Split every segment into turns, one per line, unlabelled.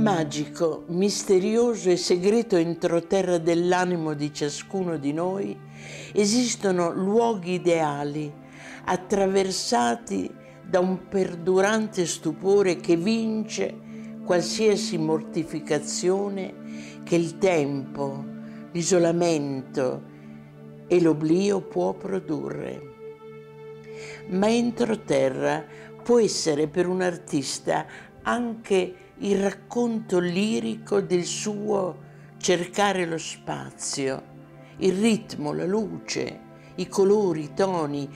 magico, misterioso e segreto entroterra dell'animo di ciascuno di noi esistono luoghi ideali, attraversati da un perdurante stupore che vince qualsiasi mortificazione che il tempo, l'isolamento e l'oblio può produrre. Ma entroterra può essere per un artista anche il racconto lirico del suo cercare lo spazio, il ritmo, la luce, i colori, i toni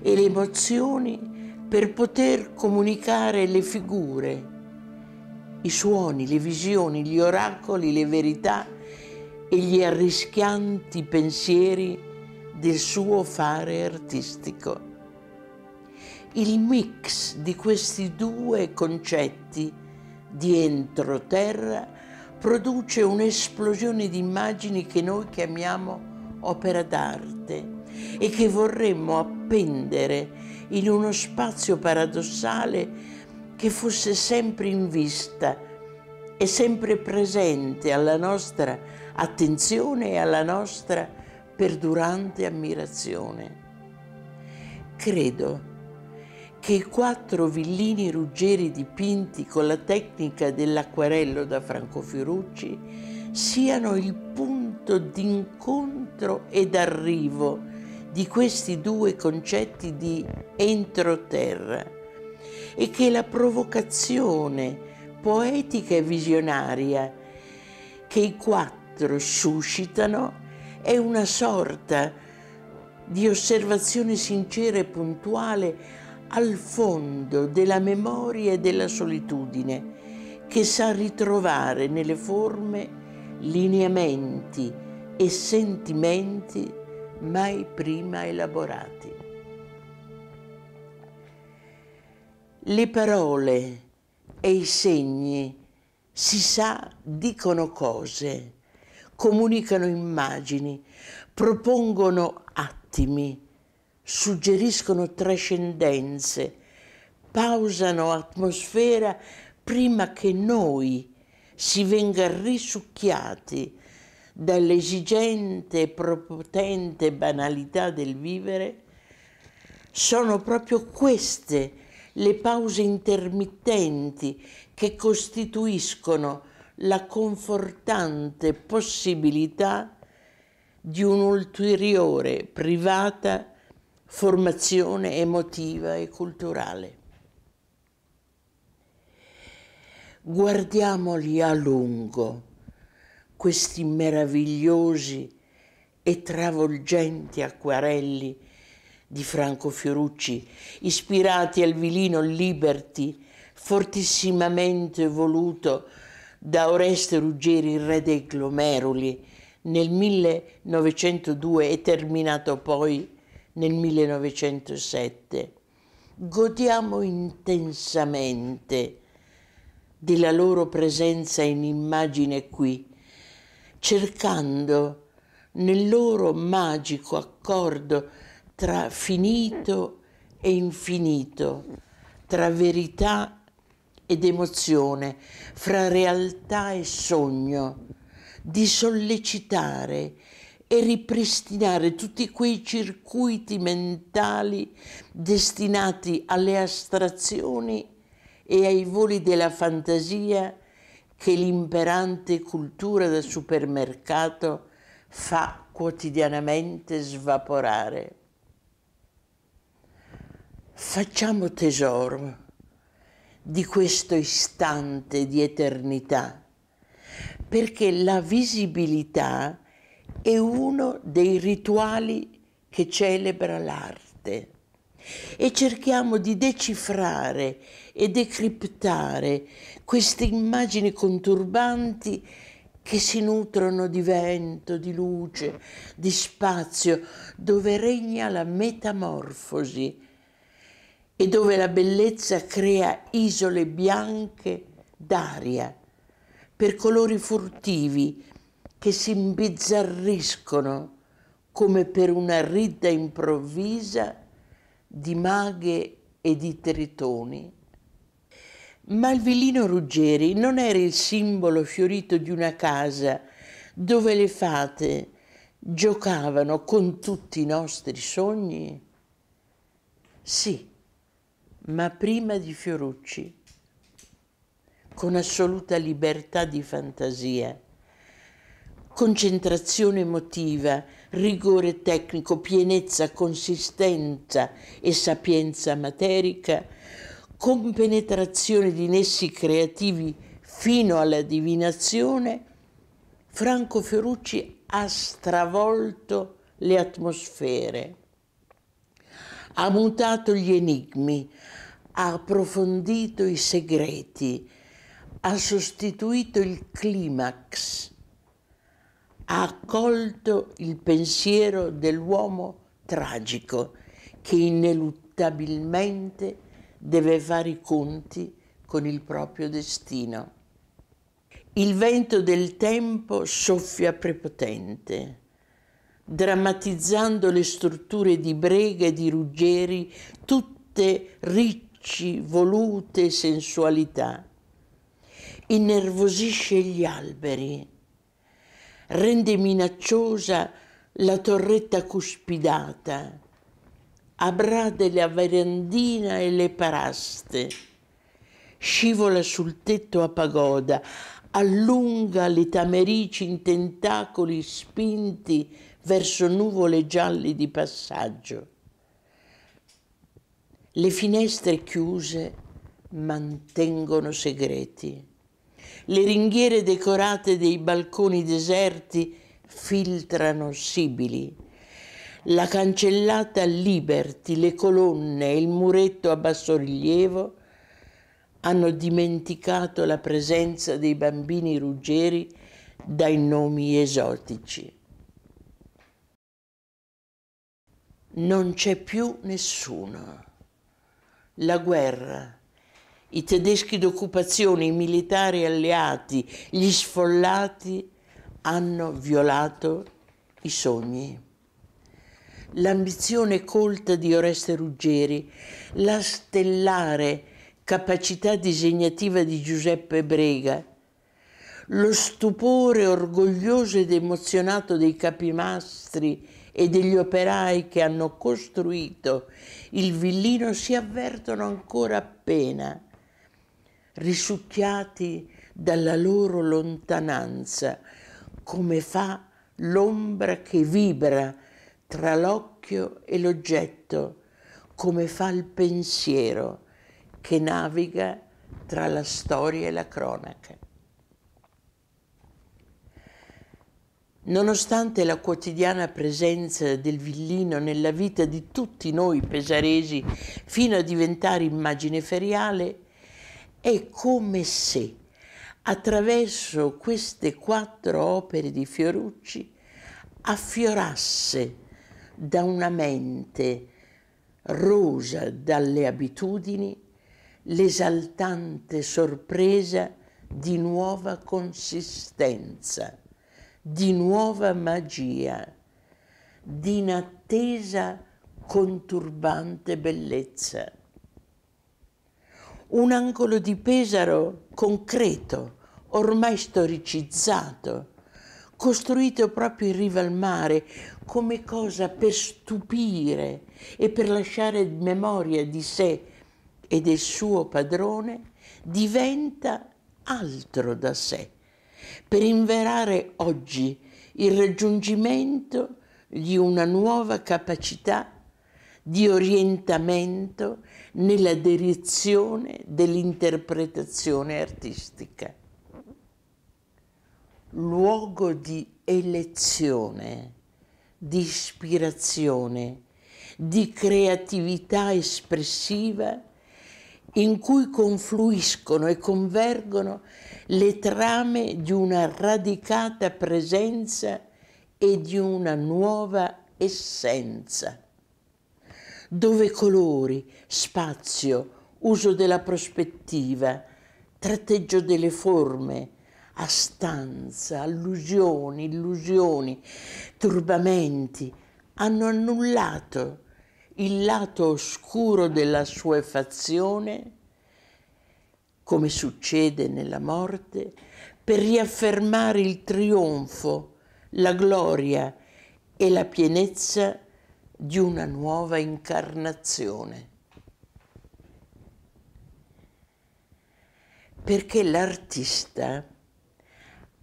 e le emozioni per poter comunicare le figure, i suoni, le visioni, gli oracoli, le verità e gli arrischianti pensieri del suo fare artistico. Il mix di questi due concetti di entroterra produce un'esplosione di immagini che noi chiamiamo opera d'arte e che vorremmo appendere in uno spazio paradossale che fosse sempre in vista e sempre presente alla nostra attenzione e alla nostra perdurante ammirazione. Credo che i quattro villini ruggeri dipinti con la tecnica dell'acquarello da Franco Fiorucci siano il punto d'incontro ed arrivo di questi due concetti di entroterra e che la provocazione poetica e visionaria che i quattro suscitano è una sorta di osservazione sincera e puntuale al fondo della memoria e della solitudine che sa ritrovare nelle forme lineamenti e sentimenti mai prima elaborati. Le parole e i segni, si sa, dicono cose, comunicano immagini, propongono attimi, suggeriscono trascendenze, pausano atmosfera prima che noi si venga risucchiati dall'esigente e propotente banalità del vivere, sono proprio queste le pause intermittenti che costituiscono la confortante possibilità di un'ulteriore privata formazione emotiva e culturale. Guardiamoli a lungo, questi meravigliosi e travolgenti acquarelli di Franco Fiorucci, ispirati al vilino Liberty, fortissimamente voluto da Oreste Ruggeri, re dei Glomeruli, nel 1902 e terminato poi nel 1907. Godiamo intensamente della loro presenza in immagine qui, cercando nel loro magico accordo tra finito e infinito, tra verità ed emozione, fra realtà e sogno, di sollecitare e ripristinare tutti quei circuiti mentali destinati alle astrazioni e ai voli della fantasia che l'imperante cultura del supermercato fa quotidianamente svaporare. Facciamo tesoro di questo istante di eternità, perché la visibilità è uno dei rituali che celebra l'arte e cerchiamo di decifrare e decriptare queste immagini conturbanti che si nutrono di vento, di luce, di spazio, dove regna la metamorfosi e dove la bellezza crea isole bianche d'aria per colori furtivi, che si imbizzarriscono come per una ridda improvvisa di maghe e di tritoni. Ma il vilino Ruggeri non era il simbolo fiorito di una casa dove le fate giocavano con tutti i nostri sogni? Sì, ma prima di Fiorucci, con assoluta libertà di fantasia concentrazione emotiva, rigore tecnico, pienezza, consistenza e sapienza materica, compenetrazione di nessi creativi fino alla divinazione, Franco Ferrucci ha stravolto le atmosfere, ha mutato gli enigmi, ha approfondito i segreti, ha sostituito il climax ha accolto il pensiero dell'uomo tragico che ineluttabilmente deve fare i conti con il proprio destino. Il vento del tempo soffia prepotente, drammatizzando le strutture di Brega e di Ruggeri, tutte ricci, volute sensualità. Innervosisce gli alberi, rende minacciosa la torretta cuspidata, abrade la verandina e le paraste, scivola sul tetto a pagoda, allunga le tamerici in tentacoli spinti verso nuvole gialli di passaggio. Le finestre chiuse mantengono segreti le ringhiere decorate dei balconi deserti filtrano sibili. La cancellata Liberty, le colonne e il muretto a bassorilievo hanno dimenticato la presenza dei bambini ruggeri dai nomi esotici. Non c'è più nessuno. La guerra i tedeschi d'occupazione, i militari alleati, gli sfollati hanno violato i sogni. L'ambizione colta di Oreste Ruggeri, la stellare capacità disegnativa di Giuseppe Brega, lo stupore orgoglioso ed emozionato dei capimastri e degli operai che hanno costruito il villino si avvertono ancora appena risucchiati dalla loro lontananza, come fa l'ombra che vibra tra l'occhio e l'oggetto, come fa il pensiero che naviga tra la storia e la cronaca. Nonostante la quotidiana presenza del villino nella vita di tutti noi pesaresi fino a diventare immagine feriale, è come se attraverso queste quattro opere di Fiorucci affiorasse da una mente rosa dalle abitudini l'esaltante sorpresa di nuova consistenza, di nuova magia, di inattesa conturbante bellezza un angolo di Pesaro concreto, ormai storicizzato, costruito proprio in riva al mare come cosa per stupire e per lasciare memoria di sé e del suo padrone, diventa altro da sé, per inverare oggi il raggiungimento di una nuova capacità di orientamento nella direzione dell'interpretazione artistica. Luogo di elezione, di ispirazione, di creatività espressiva in cui confluiscono e convergono le trame di una radicata presenza e di una nuova essenza dove colori, spazio, uso della prospettiva, tratteggio delle forme, a stanza, allusioni, illusioni, turbamenti, hanno annullato il lato oscuro della sua effazione, come succede nella morte, per riaffermare il trionfo, la gloria e la pienezza di una nuova incarnazione. Perché l'artista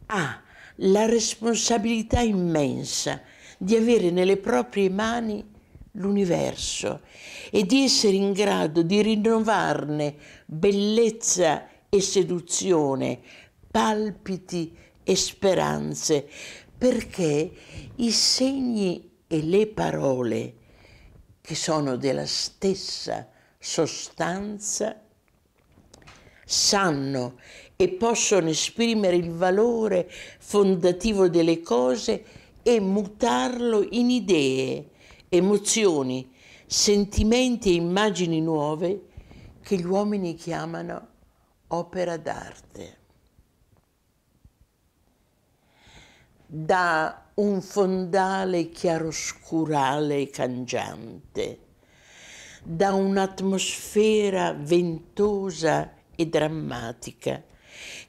ha la responsabilità immensa di avere nelle proprie mani l'universo e di essere in grado di rinnovarne bellezza e seduzione, palpiti e speranze, perché i segni e le parole che sono della stessa sostanza sanno e possono esprimere il valore fondativo delle cose e mutarlo in idee, emozioni, sentimenti e immagini nuove che gli uomini chiamano opera d'arte. Da un fondale chiaroscurale cangiante, da un'atmosfera ventosa e drammatica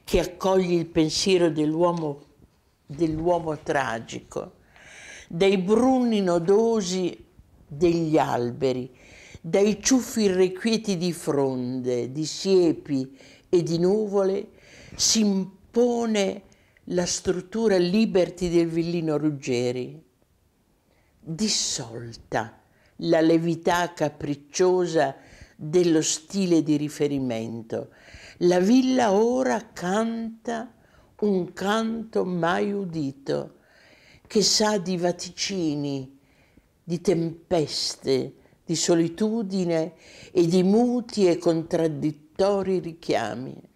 che accoglie il pensiero dell'uomo, dell'uomo tragico, dai bruni nodosi degli alberi, dai ciuffi irrequieti di fronde, di siepi e di nuvole, si impone la struttura Liberty del Villino Ruggeri, dissolta la levità capricciosa dello stile di riferimento. La villa ora canta un canto mai udito, che sa di vaticini, di tempeste, di solitudine e di muti e contraddittori richiami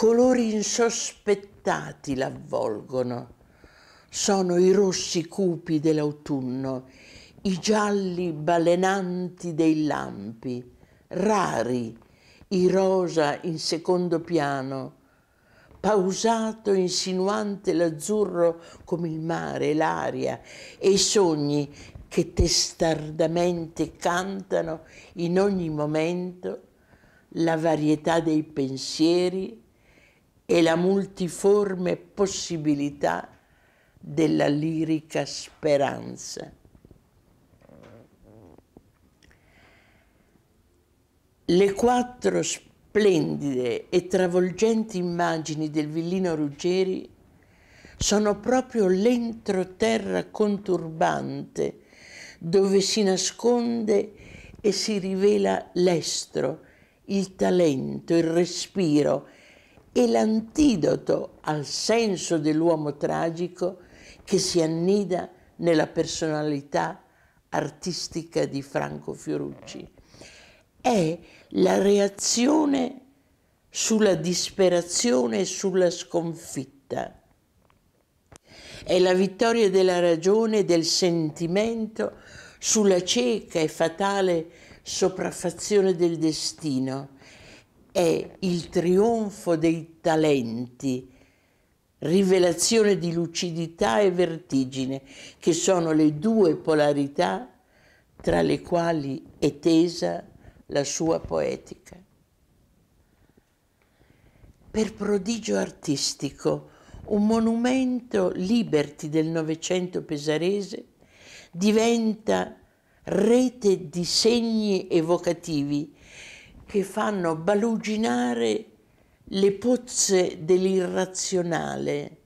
colori insospettati l'avvolgono. Sono i rossi cupi dell'autunno, i gialli balenanti dei lampi, rari, i rosa in secondo piano, pausato, insinuante l'azzurro come il mare, l'aria e i sogni che testardamente cantano in ogni momento la varietà dei pensieri e la multiforme possibilità della lirica speranza. Le quattro splendide e travolgenti immagini del villino Ruggeri sono proprio l'entroterra conturbante dove si nasconde e si rivela l'estro, il talento, il respiro, e l'antidoto al senso dell'uomo tragico che si annida nella personalità artistica di Franco Fiorucci. È la reazione sulla disperazione e sulla sconfitta. È la vittoria della ragione e del sentimento sulla cieca e fatale sopraffazione del destino è il trionfo dei talenti, rivelazione di lucidità e vertigine, che sono le due polarità tra le quali è tesa la sua poetica. Per prodigio artistico, un monumento liberty del Novecento pesarese diventa rete di segni evocativi che fanno baluginare le pozze dell'irrazionale,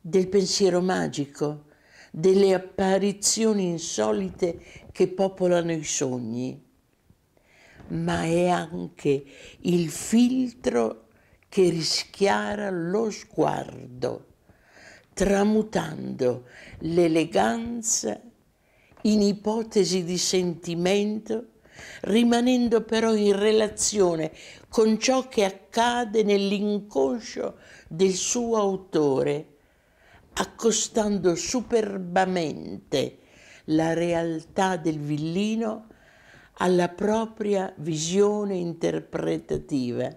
del pensiero magico, delle apparizioni insolite che popolano i sogni, ma è anche il filtro che rischiara lo sguardo, tramutando l'eleganza in ipotesi di sentimento rimanendo però in relazione con ciò che accade nell'inconscio del suo autore, accostando superbamente la realtà del villino alla propria visione interpretativa,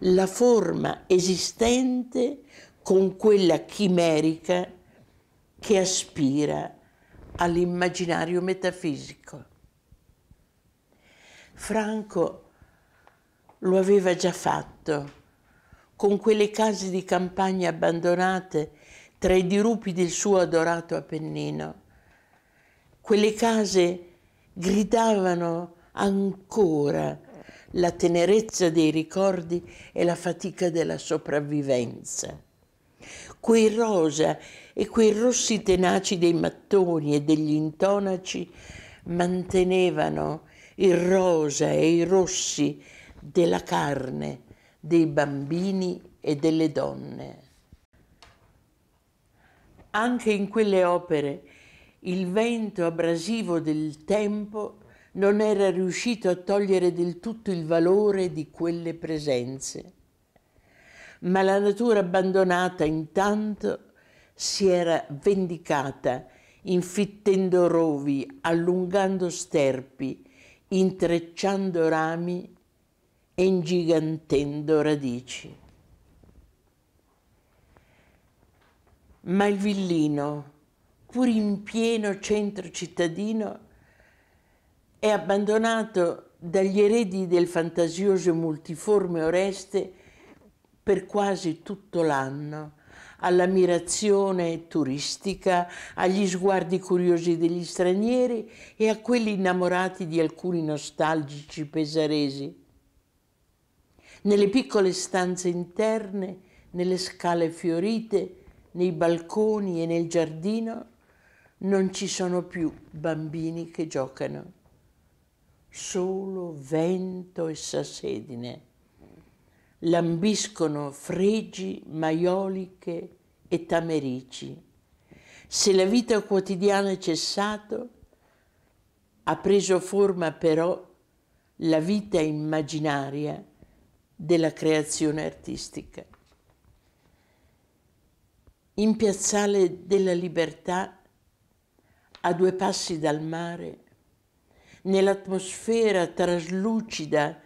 la forma esistente con quella chimerica che aspira all'immaginario metafisico. Franco lo aveva già fatto con quelle case di campagna abbandonate tra i dirupi del suo adorato Appennino. Quelle case gridavano ancora la tenerezza dei ricordi e la fatica della sopravvivenza. Quei rosa e quei rossi tenaci dei mattoni e degli intonaci mantenevano il rosa e i rossi della carne dei bambini e delle donne. Anche in quelle opere il vento abrasivo del tempo non era riuscito a togliere del tutto il valore di quelle presenze. Ma la natura abbandonata intanto si era vendicata, infittendo rovi, allungando sterpi, intrecciando rami e ingigantendo radici. Ma il villino, pur in pieno centro cittadino, è abbandonato dagli eredi del fantasioso e multiforme Oreste per quasi tutto l'anno all'ammirazione turistica, agli sguardi curiosi degli stranieri e a quelli innamorati di alcuni nostalgici pesaresi. Nelle piccole stanze interne, nelle scale fiorite, nei balconi e nel giardino non ci sono più bambini che giocano, solo vento e sassedine. Lambiscono fregi, maioliche, e Tamerici. Se la vita quotidiana è cessata, ha preso forma però la vita immaginaria della creazione artistica. In piazzale della libertà, a due passi dal mare, nell'atmosfera traslucida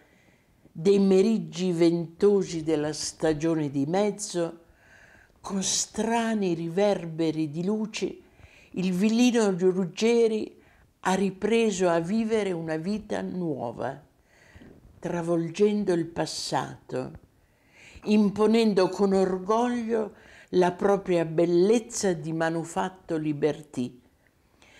dei meriggi ventosi della stagione di mezzo, con strani riverberi di luce, il villino di Ruggeri ha ripreso a vivere una vita nuova, travolgendo il passato, imponendo con orgoglio la propria bellezza di manufatto libertà,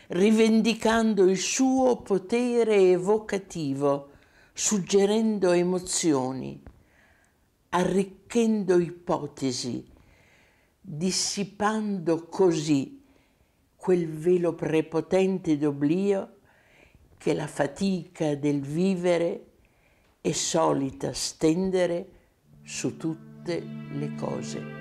rivendicando il suo potere evocativo, suggerendo emozioni, arricchendo ipotesi, dissipando così quel velo prepotente d'oblio che la fatica del vivere è solita stendere su tutte le cose.